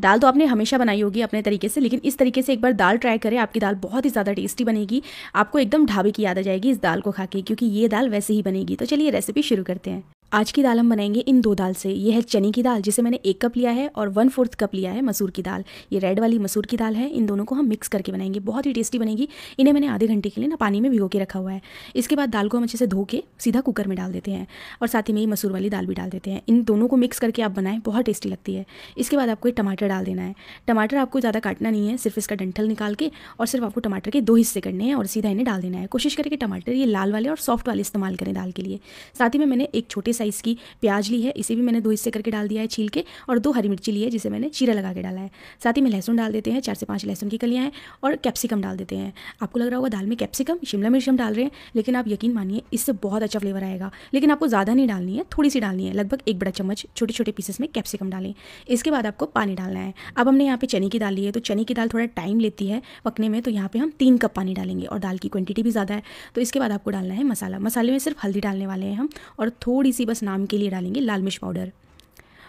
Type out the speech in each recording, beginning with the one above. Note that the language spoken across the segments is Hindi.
दाल तो आपने हमेशा बनाई होगी अपने तरीके से लेकिन इस तरीके से एक बार दाल ट्राई करें आपकी दाल बहुत ही ज़्यादा टेस्टी बनेगी आपको एकदम ढाबे की याद आ जाएगी इस दाल को खा के क्योंकि ये दाल वैसे ही बनेगी तो चलिए रेसिपी शुरू करते हैं आज की दाल हम बनाएंगे इन दो दाल से ये है चने की दाल जिसे मैंने एक कप लिया है और वन फोर्थ कप लिया है मसूर की दाल ये रेड वाली मसूर की दाल है इन दोनों को हम मिक्स करके बनाएंगे बहुत ही टेस्टी बनेगी इन्हें मैंने आधे घंटे के लिए ना पानी में भिगो के रखा हुआ है इसके बाद दाल को हम अच्छे से धो के सीधा कुकर में डाल देते हैं और साथ ही में ये मसूर वाली दाल भी डाल देते हैं इन दोनों को मिक्स करके आप बनाएं बहुत टेस्टी लगती है इसके बाद आपको ये टमाटर डाल देना है टमाटर आपको ज़्यादा काटना नहीं है सिर्फ इसका डंठल निकाल के और सिर्फ आपको टमाटर के दो हिस्से करने हैं और सीधा इन्हें डाल देना है कोशिश करके टमाटर ये लाल वाले और सॉफ्ट वाले इस्तेमाल करें दाल के लिए साथ ही में मैंने एक छोटे साइज़ की प्याज ली है इसे भी मैंने दो हिस्से करके डाल दिया है छील के और दो हरी मिर्ची ली है जिसे मैंने चीरा लगा के डाला है साथ ही में लहसुन डाल देते हैं चार से पाँच लहसुन की कलियाँ हैं और कैप्सिकम डाल देते हैं आपको लग रहा होगा दाल में कैप्सिकम शिमला मिर्च हम डाल रहे हैं लेकिन आप यकीन मानिए इससे बहुत अच्छा फ्लेवर आएगा लेकिन आपको ज़्यादा नहीं डालनी है थोड़ी सी डालनी है लगभग एक बड़ा चम्मच छोटे छोटे पीसेस में कैप्सिकम डालें इसके बाद आपको पानी डालना है अब हमने यहाँ पे चने की दाल ली है तो चने की दाल थोड़ा टाइम लेती है पकने में तो यहाँ पे हम तीन कप पानी डालेंगे और दाल की क्वांटिटी भी ज़्यादा है तो इसके बाद आपको डालना है मसाला मसाले में सिर्फ हल्दी डालने वाले हैं हम और थोड़ी सी बस नाम के लिए डालेंगे लाल मिर्च पाउडर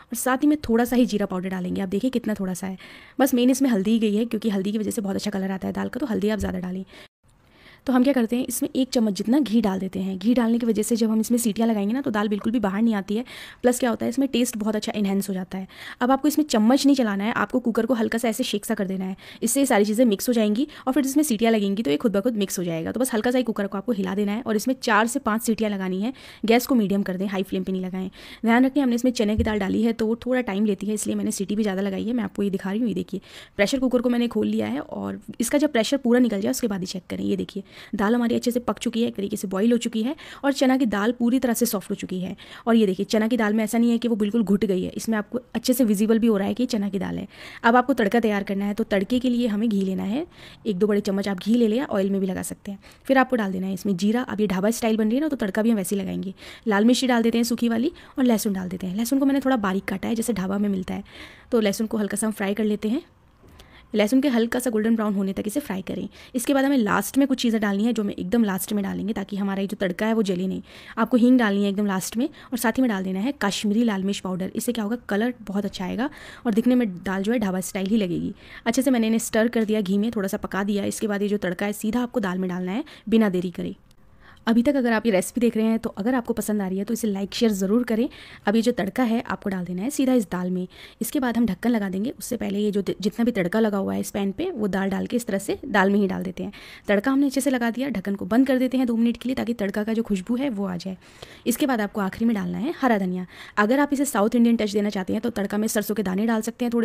और साथ ही में थोड़ा सा ही जीरा पाउडर डालेंगे आप देखिए कितना थोड़ा सा है बस मेन इसमें हल्दी ही गई है क्योंकि हल्दी की वजह से बहुत अच्छा कलर आता है दाल का तो हल्दी आप ज़्यादा डालें तो हम क्या करते हैं इसमें एक चम्मच जितना घी डाल देते हैं घी डालने की वजह से जब हम इसमें सीटियाँ लगाएंगे ना तो दाल बिल्कुल भी बाहर नहीं आती है प्लस क्या होता है इसमें टेस्ट बहुत अच्छा इन्हेंस हो जाता है अब आपको इसमें चम्मच नहीं चलाना है आपको कुकर को हल्का सा ऐसे शेक सा कर देना है इससे ये सारी चीज़ें मिक्स हो जाएंगी और फिर इसमें सीटियाँ लगेंगी तो ये खुद ब खुद मिक्स हो जाएगा तो बस हल्का सा ही कुकर को आपको हिला देना है और इसमें चार से पाँच सीटियाँ लगानी है गैस को मीडियम कर दें हाई फ्लेम पर नहीं लगाएं ध्यान रखें हमने इसमें चने की दाल डाली है तो वो थोड़ा टाइम लेती है इसलिए मैंने सीटी भी ज़्यादा लगाई है मैं आपको ये दिखा रही हूँ ये देखिए प्रेशर कुकर को मैंने खोल लिया है और इसका जब प्रेशर पूरा निकल जाए उसके बाद ही चेक करें ये देखिए दाल हमारी अच्छे से पक चुकी है एक तरीके से बॉईल हो चुकी है और चना की दाल पूरी तरह से सॉफ्ट हो चुकी है और ये देखिए चना की दाल में ऐसा नहीं है कि वो बिल्कुल घुट गई है इसमें आपको अच्छे से विजिबल भी हो रहा है कि चना की दाल है अब आपको तड़का तैयार करना है तो तड़के के लिए हमें घी लेना है एक दो बड़े चम्मच आप घी ले लिया ऑयल में भी लगा सकते हैं फिर आपको डाल देना है इसमें जीरा अब ये ढाबा स्टाइल बन रही है ना तो तड़का भी हम वैसे लगाएंगे लाल मिर्ची डाल देते हैं सूखी वाली और लहसुन डाल देते हैं लहसुन को मैंने थोड़ा बारीक काटा है जैसे ढाबा में मिलता है तो लहसुन को हल्का सा हम फ्राई कर लेते हैं लहसुन के हल्का सा गोल्डन ब्राउन होने तक इसे फ्राई करें इसके बाद हमें लास्ट में कुछ चीज़ें डालनी है जो हमें एकदम लास्ट में डालेंगे ताकि हमारा ये जो तड़का है वो जले नहीं आपको हींग डालनी है एकदम लास्ट में और साथ ही में डाल देना है कश्मीरी लाल मिर्च पाउडर इससे क्या होगा कलर बहुत अच्छा आएगा और दिखने में दाल जो है ढाबा स्टाइल ही लगेगी अच्छे से मैंने इन्हें स्टर कर दिया घी में थोड़ा सा पका दिया इसके बाद ये जो तड़का है सीधा आपको दाल में डालना है बिना देरी करें अभी तक अगर आप ये रेसिपी देख रहे हैं तो अगर आपको पसंद आ रही है तो इसे लाइक शेयर ज़रूर करें अब ये जो तड़का है आपको डाल देना है सीधा इस दाल में इसके बाद हम ढक्कन लगा देंगे उससे पहले ये जो जितना भी तड़का लगा हुआ है इस पैन पर वो दाल डाल के इस तरह से दाल में ही डाल देते हैं तड़का हमने अच्छे से लगा दिया ढक्कन को बंद कर देते हैं दो मिनट के लिए ताकि तड़का का जो खुशबू है वो आ जाए इसके बाद आपको आखिरी में डालना है हरा धनिया अगर आप इसे साउथ इंडियन टच देना चाहते हैं तो तड़का में सरसों के दाने डाल सकते हैं थोड़े